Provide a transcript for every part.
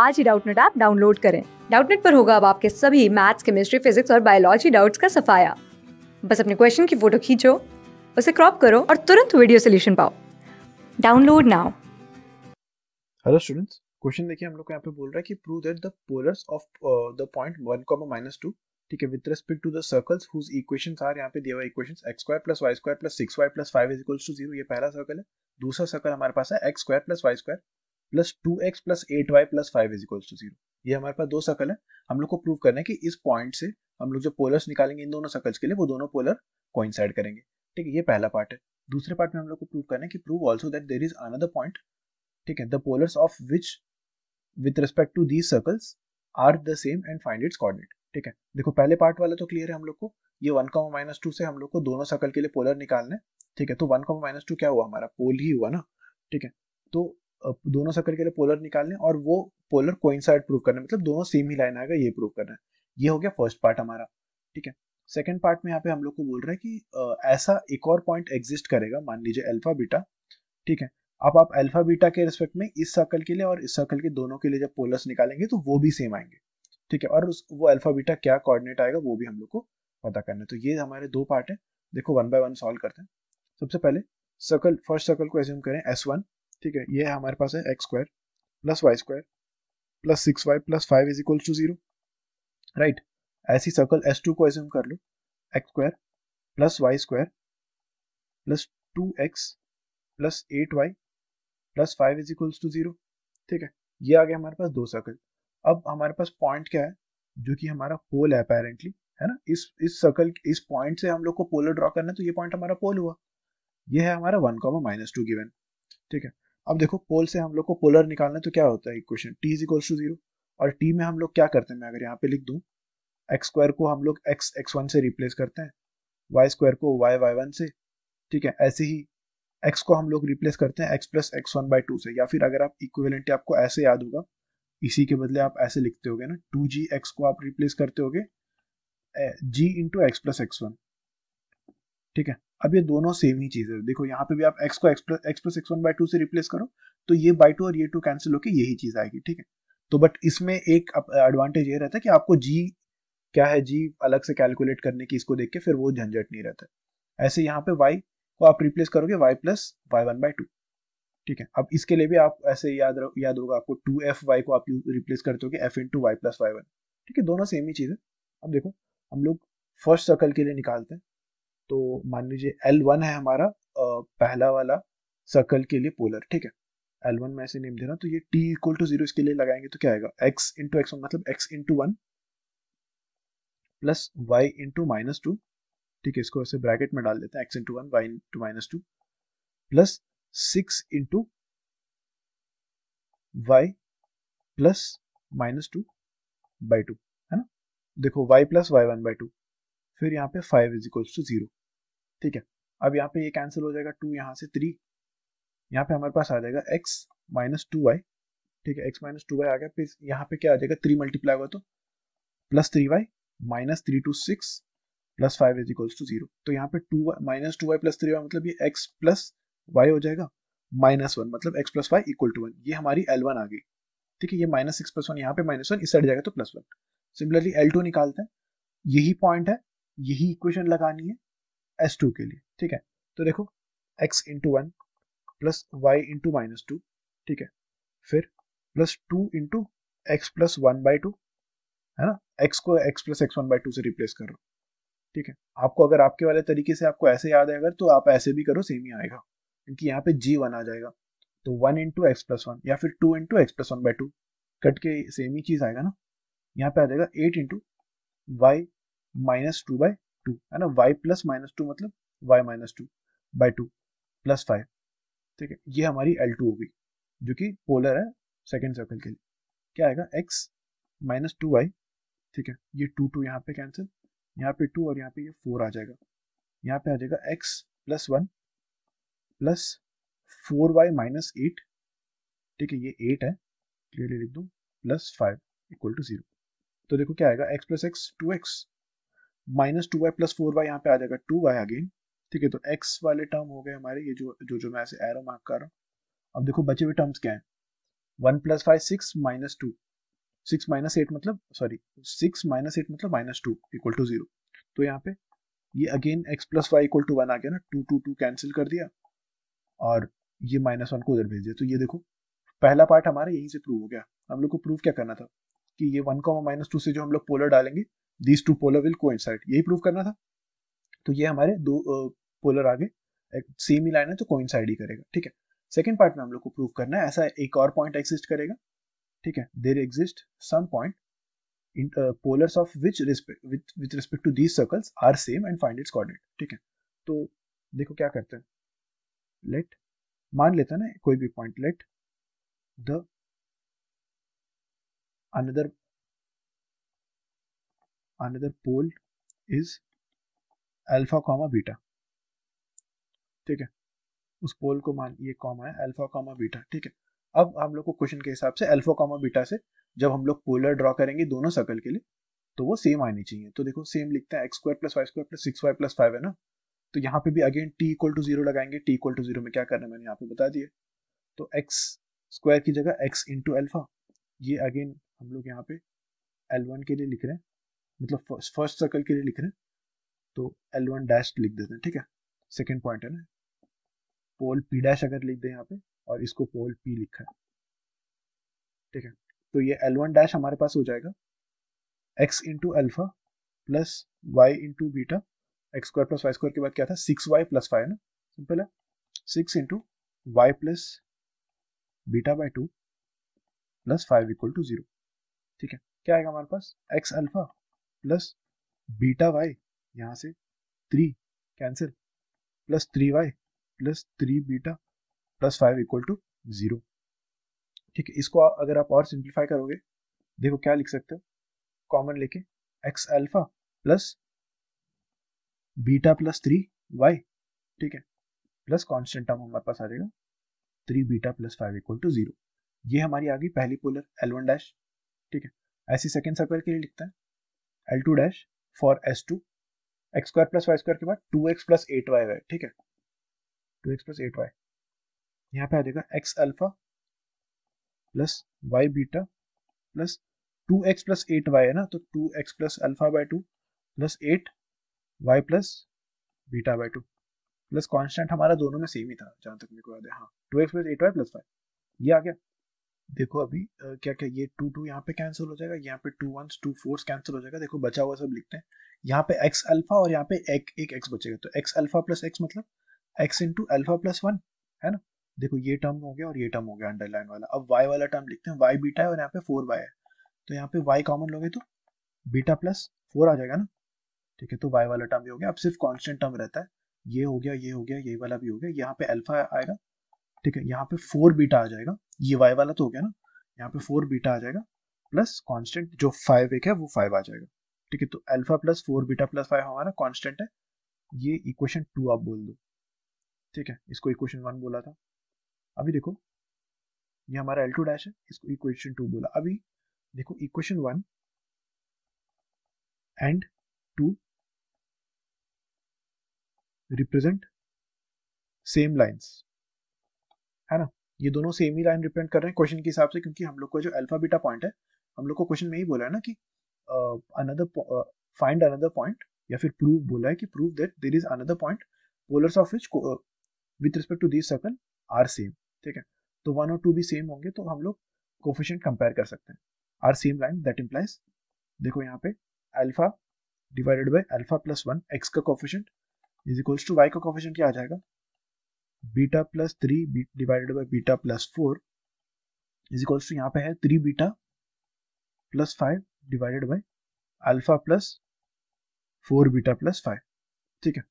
आज ही Doubtnut app download करें डाउटनेट पर होगा अब आपके सभी मैथ्स केमिस्ट्री फिजिक्स और बायोलॉजी डाउट्स का सफाया बस अपने क्वेश्चन की फोटो खींचो उसे क्रॉप करो और तुरंत वीडियो सोल्यूशन पाओ download now hello students question देखिए हम लोग यहाँ पे बोल रहा है कि prove that the polars of the point one comma minus two ठीक है with respect to the circles whose equations are यहाँ पे दिया हुआ equations x square plus y square plus six y plus five is equals to zero ये पहला circle है दूसरा सर्कल हमारे पास है x square plus y square plus two x plus eight y plus five is equals to zero ये हमारे पास दो सकल है हम लोग को प्रूव करना है कि इस पॉइंट से हम लोग जो पोलर्स निकालेंगे इन दोनों सकल्स के लिए वो दोनों पोलर कोइंसाइड करेंगे ठीक है ये पहला पार्ट है दूसरे पार्ट में हम लोग को प्रूव करना है कि prove also that there is another point ठीक है the polars of which with respect to these circles are the same and find its coordinate ठीक है देखो पहले पार्ट वाला तो क्लियर है हम लोग को ये वन कॉमा माइनस टू से हम लोग को दोनों सर्कल के लिए पोलर निकालना है ठीक है तो वन कॉमा माइनस टू क्या हुआ हमारा पोल ही हुआ ना ठीक है तो दोनों सर्कल के लिए पोलर निकालने और वो पोलर कोइंसाइड प्रूव करना मतलब दोनों सेम ही लाइन आएगा ये प्रूव करना है ये हो गया फर्स्ट पार्ट हमारा ठीक है सेकेंड पार्ट में यहाँ पे हम लोग को बोल रहे हैं कि ऐसा एक और पॉइंट एग्जिस्ट करेगा मान लीजिए अल्फा बीटा ठीक है अब आप अल्फा बीटा के रिस्पेक्ट में इस सर्कल के लिए और इस सर्कल के दोनों के लिए जब पोलर्स निकालेंगे तो वो भी सेम आएंगे ठीक है और उस वो अल्फा बीटा क्या कोऑर्डिनेट आएगा वो भी हम लोग को पता करना है तो ये हमारे दो पार्ट है देखो वन बाय वन सॉल्व करते हैं सबसे पहले सर्कल फर्स्ट सर्कल को एज्यूम करें एस वन ठीक है ये हमारे पास है x square plus y square plus six y plus five is equal to zero right ऐसी सर्कल एस टू को एज्यूम कर लो x square plus y square plus two x plus eight y plus five is equal to zero ठीक है ये आ गया हमारे पास दो सर्कल अब हमारे पास पॉइंट क्या है जो कि हमारा पोल है अपेरेंटली है ना इस इस सर्कल इस पॉइंट से हम लोग को पोलर ड्रॉ करना है तो ये पॉइंट हमारा पोल हुआ ये है हमारा one comma minus two given ठीक है अब देखो पोल से हम लोग को पोलर निकालना तो क्या होता है equation T is equals to zero और टी में हम लोग क्या करते हैं मैं अगर यहाँ पे लिख दूँ एक्स स्क्वायर को हम लोग एक्स एक्स वन से रिप्लेस करते हैं वाई स्क्वायर को वाई वाई वन से ठीक है ऐसे ही एक्स को हम लोग रिप्लेस करते हैं x plus x one by two से या फिर अगर आप इक्विवेलेंट आपको ऐसे याद होगा इसी के बदले आप ऐसे लिखते गए ना टू जी एक्स को आप रिप्लेस करते होगे G into x plus x one ठीक है अब ये दोनों सेम ही चीज़ है देखो यहाँ पे भी आप x को x plus x plus x one by two से रिप्लेस करो तो ये बाई टू और ये टू कैंसिल होकर यही चीज़ आएगी ठीक है तो बट इसमें एक एडवांटेज ये रहता है कि आपको जी क्या है जी अलग से कैलकुलेट करने की इसको देख के फिर वो झंझट नहीं रहता ऐसे यहाँ पे वाई को आप रिप्लेस करोगे y plus y one by two ठीक है अब इसके लिए भी आप ऐसे याद याद होगा आपको टू एफ वाई को आप रिप्लेस करते हो F into y plus y one ठीक है दोनों सेम ही चीज़ है अब देखो हम लोग फर्स्ट सर्कल के लिए निकालते हैं तो मान लीजिए एल वन है हमारा पहला वाला सर्कल के लिए पोलर ठीक है एल वन में ऐसे नेम दे रहा तो ये टी इक्वल टू जीरो इसके लिए लगाएंगे तो क्या आएगा एक्स इंटू एक्स वन मतलब x into one plus y into minus two ठीक है इसको ऐसे ब्रैकेट में डाल देते हैं x into one y into minus two plus six into y plus minus two by two है ना देखो y plus y one by two फिर यहाँ पे five is equals to zero ठीक है अब यहाँ पे ये कैंसिल हो जाएगा टू यहाँ से थ्री यहाँ पे हमारे पास आ जाएगा एक्स माइनस टू वाई ठीक है एक्स माइनस टू वाई आ गया फिर यहाँ पे क्या आ जाएगा थ्री मल्टीप्लाई हुआ तो plus three y minus three two six plus five is equals to zero तो यहाँ पे two minus two y plus three y मतलब ये एक्स प्लस वाई हो जाएगा माइनस वन मतलब x plus y equal to one ये हमारी एल वन आ गई ठीक है ये माइनस सिक्स प्लस वन यहाँ पे माइनस वन इस साइड जाएगा तो plus one similarly L two निकालते हैं यही पॉइंट है यही इक्वेशन लगानी है एस टू के लिए ठीक है तो देखो x into one plus y into minus two ठीक है फिर plus two into x plus one by two है ना एक्स को x plus x one by two से रिप्लेस कर रहा ठीक है आपको अगर आपके वाले तरीके से आपको ऐसे याद है अगर तो आप ऐसे भी करो सेम ही आएगा क्योंकि यहाँ पे जी वन आ जाएगा तो one into x plus one या फिर two into x plus one by two cut के सेम ही चीज़ आएगा ना यहाँ पे आ जाएगा eight into y minus two by two है ना वाई प्लस माइनस टू मतलब y minus two by two plus five ठीक है ये हमारी एल टू होगी जो कि पोलर है सेकेंड सर्कल के लिए क्या आएगा एक्स माइनस टू वाई ठीक है ये टू टू यहाँ पे कैंसिल यहाँ पे टू और यहाँ पे ये फोर आ जाएगा यहाँ पे आ जाएगा x plus one plus four y minus eight ठीक है ये एट है क्लियरली लिख दूँ plus five equal to zero तो देखो क्या आएगा x plus x two x minus two y plus four y यहाँ पे आ जाएगा टू वाई अगेन ठीक है तो एक्स वाले टर्म हो गए हमारे ये जो जो जो मैं ऐसे एरो मार्क कर रहा हूँ अब देखो बचे हुए टर्म्स क्या है one plus five six minus two six minus eight मतलब सॉरी सिक्स माइनस एट मतलब minus two equal to zero तो यहाँ पे ये again x plus y equal to one आ गया ना टू टू टू कैंसिल कर दिया और ये माइनस वन को उधर भेज दिया तो ये देखो पहला पार्ट हमारा यहीं से प्रूव हो गया हम लोग को प्रूव क्या करना था कि ये वन कॉमा माइनस टू से जो हम लोग पोलर डालेंगे these two polar will coincide यही प्रूव करना था तो ये हमारे दो पोलर आगे एक सेम ही लाइन है तो कोइंसाइड ही करेगा ठीक है सेकेंड पार्ट में हम लोग को प्रूव करना है ऐसा एक और पॉइंट एग्जिस्ट करेगा ठीक है there exist some point in of which respect with respect to these circles are same and find its coordinate ठीक है तो देखो क्या करते हैं लेट मान लेता ना कोई भी point let the another another pole is alpha comma beta ठीक है उस पोल को मान ये कॉमा है अल्फा कॉमा बीटा ठीक है अब हम लोग को क्वेश्चन के हिसाब से अल्फा कॉमा बीटा से जब हम लोग पोलर ड्रॉ करेंगे दोनों सर्कल के लिए तो वो सेम आनी चाहिए तो देखो सेम लिखते हैं x square plus y square plus six y plus five है ना तो यहाँ पे भी again T equal to zero लगाएंगे टी इक्वल टू जीरो में क्या करना है मैंने यहाँ पे बता दिया तो एक्स स्क्वायर की जगह एक्स इंटू अल्फा ये अगेन हम लोग यहाँ पे एल वन के लिए लिख रहे हैं मतलब फर्स्ट सर्कल के लिए लिख रहे हैं तो एल वन डैश लिख देते हैं ठीक है सेकेंड पॉइंट है ना पोल पी डैश अगर लिख दें यहाँ पे और इसको पोल पी लिखा है ठीक है तो ये एल वन डैश हमारे पास हो जाएगा x into alpha plus y into beta x square plus y square के बाद क्या था सिक्स वाई प्लस फाइव है ना सिंपल है six into y plus beta by two plus five equal to zero ठीक है क्या आएगा हमारे पास x alpha plus beta y यहाँ से three cancel plus three y plus three beta plus five equal to zero ठीक है इसको अगर आप और सिंप्लीफाई करोगे देखो क्या लिख सकते हो कॉमन लेके x alpha plus beta plus three y ठीक है प्लस कॉन्स्टेंट टर्म हमारे पास आ जाएगा three beta plus five equal to zero ये हमारी आ गई पहली पोलर एल वन डैश ठीक है ऐसी सेकेंड सर्कल के लिए लिखता है L two dash for S two x square plus y square के बाद two x plus eight y y ठीक है two x plus eight y यहाँ पे आ जाएगा x alpha plus y beta plus two x plus eight y है ना तो two x plus alpha by two plus eight y plus beta by two plus constant हमारा दोनों में सेम ही था जहाँ तक मेरे को याद है हाँ two x plus eight y plus five ये आ गया देखो अभी क्या क्या ये टू टू यहाँ पे कैंसिल हो जाएगा यहाँ पे two one two force cancel हो जाएगा देखो बचा हुआ सब लिखते हैं यहाँ पे एक्स अल्फा और यहाँ पे एक एक एक्स बचेगा तो एक्स अल्फा प्लस एक्स मतलब x into alpha plus one है ना देखो ये टर्म हो गया और ये टर्म हो गया अंडरलाइन वाला अब वाई वाला टर्म लिखते हैं वाई बीटा है और यहाँ पे फोर वाई है तो यहाँ पे वाई कॉमन लोगे तो बीटा प्लस फोर आ जाएगा ना ठीक है तो वाई वाला टर्म भी हो गया अब सिर्फ कॉन्स्टेंट टर्म रहता है ये हो गया ये हो गया ये वाला भी हो गया यहाँ पे अल्फा आएगा ठीक है यहाँ पे फोर बीटा आ जाएगा ये वाई वाला तो हो गया ना यहाँ पे फोर बीटा आ जाएगा प्लस कॉन्स्टेंट जो फाइव एक है वो फाइव आ जाएगा ठीक है तो alpha plus four beta plus five हमारा कॉन्स्टेंट है ये इक्वेशन टू आप बोल दो ठीक है इसको इक्वेशन वन बोला था अभी देखो ये हमारा एल टू डैश है इसको इक्वेशन टू बोला अभी देखो equation one and two represent same lines है ना ये दोनों सेम ही लाइन रिप्रेजेंट कर रहे हैं क्वेश्चन के हिसाब से क्योंकि हम लोग का जो अल्फा बीटा पॉइंट है हम लोग को क्वेश्चन में ही बोला है ना कि अनदर फाइंड अनदर पॉइंट या फिर प्रूव बोला है कि prove that there is another point polars of which with respect to this circle are same ठीक है तो वन और टू भी सेम होंगे तो हम लोग कोफिशियंट कंपेयर कर सकते हैं are same line that implies देखो यहाँ पे alpha divided by alpha plus one x का coefficient is equals to y का कोफिशियंट क्या आ जाएगा beta plus three divided by beta plus four is equals to यहाँ पे है three beta plus five divided by alpha plus four beta plus five ठीक है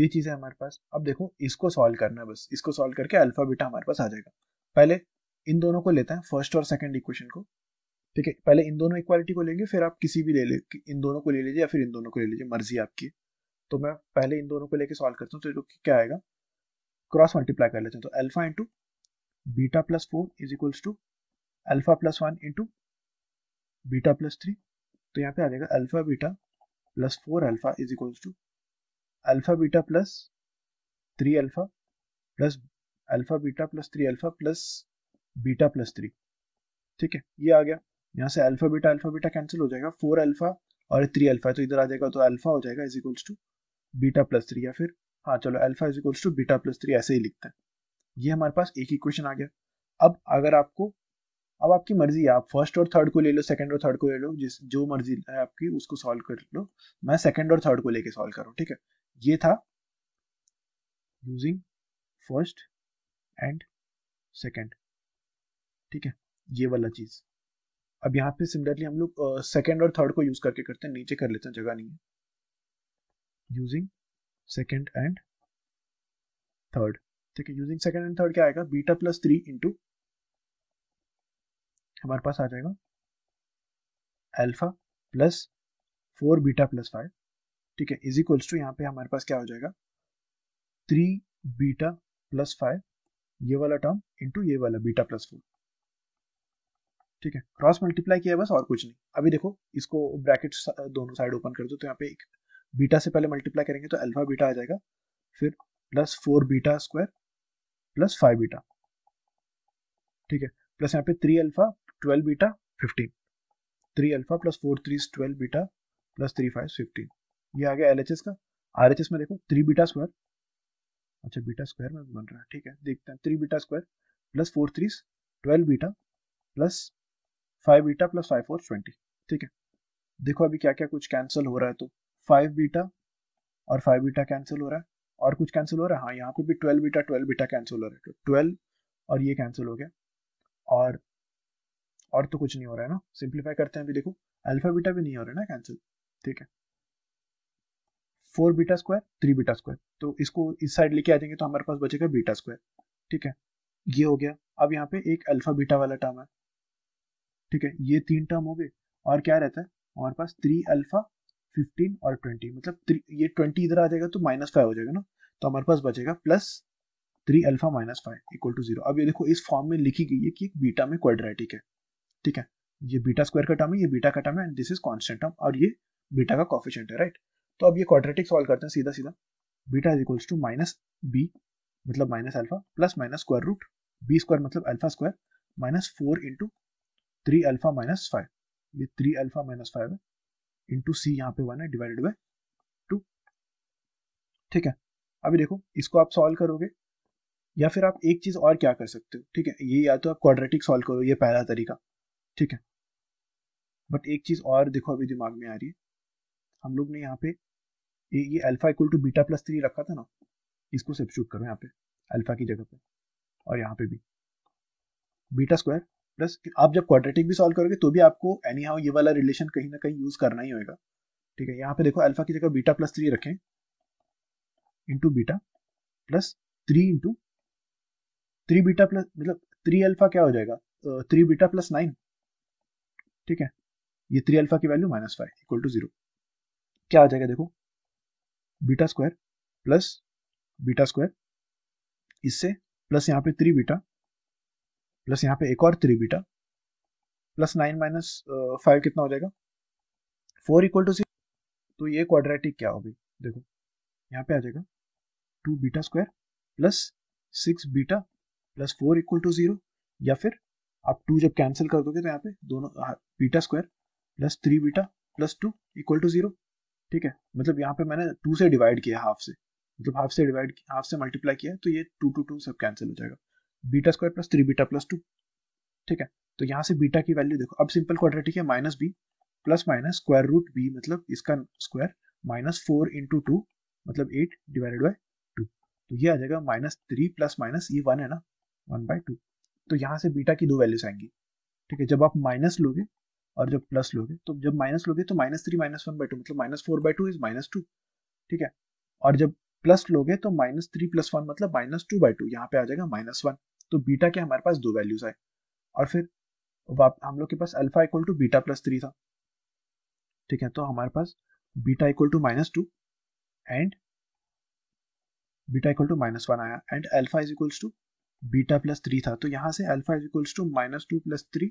ये चीज़ है हमारे पास अब देखो इसको सॉल्व करना है बस इसको सॉल्व करके अल्फा बीटा हमारे पास आ जाएगा पहले इन दोनों को लेते हैं फर्स्ट और सेकंड इक्वेशन को ठीक है पहले इन दोनों इक्वालिटी को लेंगे फिर आप किसी भी ले ले इन दोनों को ले लीजिए या फिर इन दोनों को ले लीजिए मर्जी आपकी तो मैं पहले इन दोनों को लेके सॉल्व करता हूँ तो क्या आएगा क्रॉस मल्टीप्लाई कर लेते हैं तो alpha into beta plus four is equals to alpha plus one into beta plus three तो यहाँ पे आ जाएगा alpha beta plus four alpha is equals to alpha beta plus three alpha plus alpha beta plus three alpha plus beta plus three ठीक है ये आ गया यहाँ से alpha beta alpha beta cancel हो जाएगा फोर अल्फा और थ्री अल्फा तो इधर आ जाएगा तो अल्फा हो जाएगा is equals to beta plus three या फिर हाँ चलो alpha is equals to beta plus three ऐसे ही लिखते हैं ये हमारे पास एक इक्वेशन आ गया अब अगर आपको अब आपकी मर्जी है आप फर्स्ट और थर्ड को ले लो सेकंड और थर्ड को ले लो जिस जो मर्जी है आपकी उसको सॉल्व कर लो मैं सेकंड और थर्ड को लेके सॉल्व करूँ ठीक है ये था यूजिंग फर्स्ट एंड सेकेंड ठीक है ये वाला चीज़ अब यहाँ पे सिमिलरली हम लोग सेकेंड और थर्ड को यूज़ करके करते हैं नीचे कर लेते हैं जगह नहीं है यूजिंग सेकेंड एंड थर्ड ठीक है यूजिंग सेकेंड एंड थर्ड क्या आएगा बीटा प्लस थ्री इंटू हमारे पास आ जाएगा alpha plus four beta plus five ठीक है इज इक्वल्स टू यहाँ पे हमारे पास क्या हो जाएगा थ्री बीटा प्लस फाइव ये वाला टर्म इंटू ये वाला बीटा प्लस फोर ठीक है क्रॉस मल्टीप्लाई किया बस और कुछ नहीं अभी देखो इसको ब्रैकेट दोनों साइड ओपन कर दो तो यहाँ पे एक बीटा से पहले मल्टीप्लाई करेंगे तो अल्फा बीटा आ जाएगा फिर plus four beta square plus five beta ठीक है प्लस यहाँ पे three alpha twelve beta fifteen three alpha plus four three twelve beta plus three five fifteen ये आ गया एल का आर में देखो थ्री बीटा स्क्वायर अच्छा बीटा स्क्वायर में बन रहा है ठीक है देखते हैं three beta square plus four three twelve beta plus five beta plus five four twenty ठीक है देखो अभी क्या क्या कुछ कैंसिल हो रहा है तो फाइव बीटा और फाइव बीटा कैंसिल हो रहा है और कुछ कैंसिल हो रहा है हाँ यहाँ पे भी twelve beta twelve beta cancel हो रहा है तो ट्वेल्व और ये कैंसिल हो गया और और तो कुछ नहीं हो रहा है ना सिंप्लीफाई करते हैं अभी देखो अल्फा बीटा भी नहीं हो रहा है ना कैंसिल ठीक है four beta square three beta square तो इसको इस साइड लेके आ जाएंगे तो हमारे पास बचेगा बीटा स्क्वायर ठीक है ये हो गया अब यहाँ पे एक अल्फा बीटा वाला टर्म है ठीक है ये तीन टर्म हो गए और क्या रहता है हमारे पास थ्री अल्फा फिफ्टीन और ट्वेंटी मतलब ये ट्वेंटी इधर आ जाएगा तो माइनस फाइव हो जाएगा ना तो हमारे पास बचेगा plus three alpha minus five equal to zero अब ये देखो इस फॉर्म में लिखी गई है कि एक बीटा में क्वाड्रेटिक है ठीक है ये बीटा स्क्वायर का टर्म है ये बीटा का टर्म है and this is constant term और ये बीटा का कॉफिशेंट है राइट तो अब ये क्वाड्रेटिक सॉल्व करते हैं सीधा सीधा beta is equals to minus B मतलब minus alpha plus minus square root B square मतलब alpha square minus four into three alpha minus five ये थ्री अल्फा माइनस फाइव है इंटू सी यहाँ पे वन है डिवाइडेड बाय टू ठीक है अभी देखो इसको आप सॉल्व करोगे या फिर आप एक चीज़ और क्या कर सकते हो ठीक है ये या तो आप क्वाड्रेटिक सॉल्व करो ये पहला तरीका ठीक है बट एक चीज़ और देखो अभी दिमाग में आ रही है हम लोग ने यहाँ पे ये ये alpha equal to beta plus three रखा था ना इसको सब्सिट्यूट करो यहाँ पे अल्फा की जगह पे और यहाँ पे भी बीटा स्क्वायर प्लस आप जब क्वाड्रेटिक भी सॉल्व करोगे तो भी आपको एनी हाउ ये वाला रिलेशन कहीं ना कहीं यूज करना ही होगा ठीक है यहाँ पे देखो अल्फा की जगह बीटा प्लस थ्री रखें into beta plus three into three beta plus मतलब थ्री अल्फा क्या हो जाएगा थ्री बीटा प्लस नाइन ठीक है ये थ्री अल्फा की value minus five equal to zero क्या आ जाएगा देखो beta square plus beta square इससे प्लस यहाँ पे थ्री बीटा प्लस यहाँ पे एक और three beta plus nine minus five कितना हो जाएगा फोर इक्वल टू सिक्स तो ये क्वाड्रेटिक क्या होगी देखो यहाँ पे आ जाएगा two beta square plus six beta plus four equal to zero या फिर आप टू जब कैंसिल कर दोगे तो यहाँ पे दोनों beta square plus three beta plus two equal to zero ठीक है मतलब यहाँ पे मैंने टू से डिवाइड किया हाफ से मतलब हाफ से डिवाइड हाफ से मल्टीप्लाई किया तो ये टू टू टू सब कैंसिल हो जाएगा beta square plus three beta plus two ठीक है तो यहाँ से बीटा की वैल्यू देखो अब सिंपल क्वाड्रेटिक है minus B plus minus square root B मतलब इसका square minus four into two मतलब एट डिवाइडेड बाई टू तो ये आ जाएगा माइनस थ्री प्लस माइनस ये वन है ना वन बाई टू तो यहाँ से बीटा की दो वैल्यूज आएंगी ठीक है जब आप माइनस लोगे और जब प्लस लोगे तो जब माइनस लोगे तो minus three minus one by two मतलब minus four by two is minus two ठीक है और जब प्लस लोगे तो माइनस थ्री प्लस वन मतलब माइनस टू बाई टू यहाँ पे आ जाएगा माइनस वन तो बीटा के हमारे पास दो वैल्यूज आए और फिर हम लोग के पास alpha equal to beta plus three था ठीक है तो हमारे पास beta equal to minus two and beta equal to minus one आया and alpha is equals to beta plus three था तो यहां से alpha is equals to minus two plus three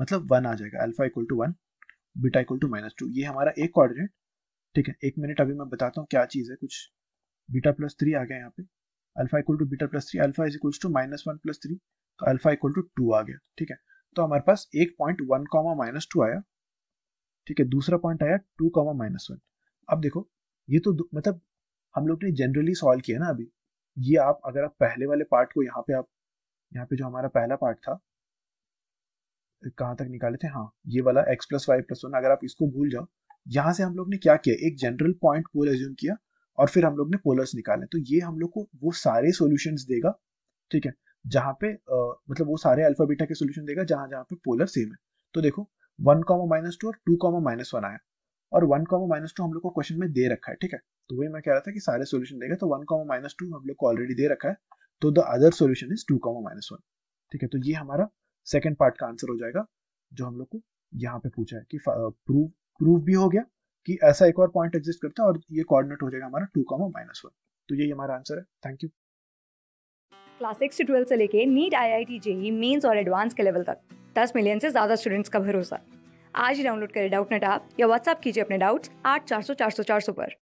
मतलब वन आ जाएगा alpha equal to one beta equal to minus two ये हमारा एक कोऑर्डिनेट ठीक है एक मिनट अभी मैं बताता हूँ क्या चीज़ है कुछ बीटा प्लस थ्री आ गया यहाँ पे alpha equal to beta plus three alpha is equal to minus one plus three तो अल्फा इक्वल टू टू आ गया ठीक है तो हमारे पास एक point one comma minus two आया ठीक है दूसरा पॉइंट आया टू कॉमा माइनस वन अब देखो ये तो मतलब हम लोग ने जनरली सॉल्व किया ना अभी ये आप अगर आप पहले वाले पार्ट को यहाँ पे आप यहाँ पे जो हमारा पहला पार्ट था कहाँ तक निकाले थे हाँ ये वाला x plus y plus one अगर आप इसको भूल जाओ यहाँ से हम लोग ने क्या किया एक जनरल पॉइंट पोल एज्यूम किया और फिर हम लोग ने पोलर्स निकाले तो ये हम लोग को वो सारे सोल्यूशन देगा ठीक है जहां पे आ, मतलब वो सारे अल्फाबीटा के सोल्यूशन देगा जहां जहां पे पोलर सेम है तो देखो वन कॉमो माइनस टू और टू कॉमो माइनस वन आया और वन कॉमो माइनस टू हम लोग को क्वेश्चन में दे रखा है ठीक है तो वही मैं कह रहा था कि सारे सोल्यूशन देगा तो वन कॉमो माइनस टू हम लोग को ऑलरेडी दे रखा है तो the other solution is two comma minus one ठीक है तो ये हमारा सेकेंड पार्ट का आंसर हो जाएगा जो हम लोग को यहाँ पे पूछा है कि प्रूफ प्रूफ भी हो गया कि ऐसा एक और पॉइंट एग्जिस्ट करता है और ये कोऑर्डिनेट हो जाएगा हमारा टू कॉमो माइनस वन तो यही हमारा आंसर है थैंक यू क्लास सिक्स से ट्वेल्थ से लेके NEET I I T JEE mains और एडवांस के लेवल तक दस मिलियन से ज़्यादा स्टूडेंट्स का भरोसा आज ही डाउनलोड करें डाउट नेट आप या व्हाट्सअप कीजिए अपने डाउट्स आठ चार सौ चार सौ चार सौ पर